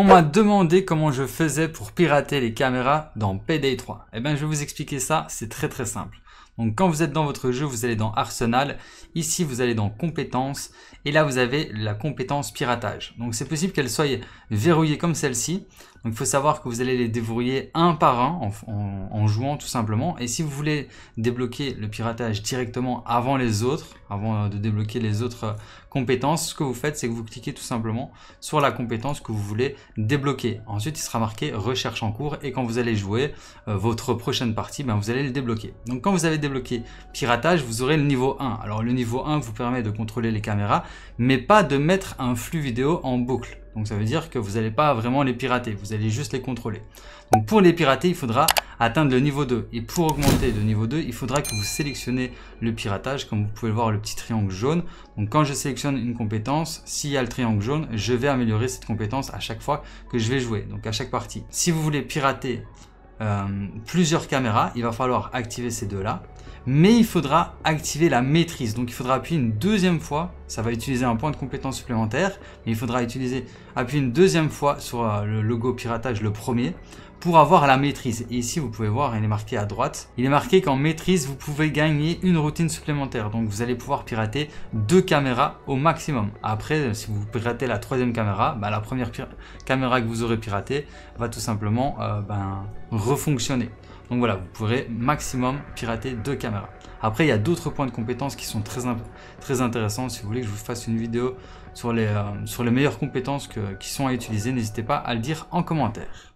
On m'a demandé comment je faisais pour pirater les caméras dans PD3. Eh bien, je vais vous expliquer ça, c'est très très simple. Donc quand vous êtes dans votre jeu, vous allez dans Arsenal. Ici, vous allez dans Compétences. Et là, vous avez la compétence piratage. Donc c'est possible qu'elle soit verrouillée comme celle-ci. Donc il faut savoir que vous allez les déverrouiller un par un en, jouant tout simplement. Et si vous voulez débloquer le piratage directement avant les autres, avant euh, de débloquer les autres euh, compétences, ce que vous faites, c'est que vous cliquez tout simplement sur la compétence que vous voulez débloquer. Ensuite, il sera marqué recherche en cours et quand vous allez jouer euh, votre prochaine partie, ben, vous allez le débloquer. Donc quand vous avez débloqué piratage, vous aurez le niveau 1. Alors le niveau 1 vous permet de contrôler les caméras, mais pas de mettre un flux vidéo en boucle. Donc ça veut dire que vous n'allez pas vraiment les pirater, vous allez juste les contrôler. Donc pour les pirater, il faudra atteindre le niveau 2. Et pour augmenter le niveau 2, il faudra que vous sélectionnez le piratage, comme vous pouvez le voir le petit triangle jaune. Donc quand je sélectionne une compétence, s'il y a le triangle jaune, je vais améliorer cette compétence à chaque fois que je vais jouer, donc à chaque partie. Si vous voulez pirater euh, plusieurs caméras, il va falloir activer ces deux-là, mais il faudra activer la maîtrise. Donc il faudra appuyer une deuxième fois, ça va utiliser un point de compétence supplémentaire, mais il faudra utiliser, appuyer une deuxième fois sur euh, le logo piratage, le premier, pour avoir la maîtrise. Et ici, vous pouvez voir, il est marqué à droite. Il est marqué qu'en maîtrise, vous pouvez gagner une routine supplémentaire. Donc, vous allez pouvoir pirater deux caméras au maximum. Après, si vous piratez la troisième caméra, bah, la première caméra que vous aurez piratée va tout simplement euh, ben, refonctionner. Donc voilà, vous pourrez maximum pirater deux caméras. Après, il y a d'autres points de compétences qui sont très, très intéressants. Si vous voulez que je vous fasse une vidéo sur les, euh, sur les meilleures compétences que, qui sont à utiliser, n'hésitez pas à le dire en commentaire.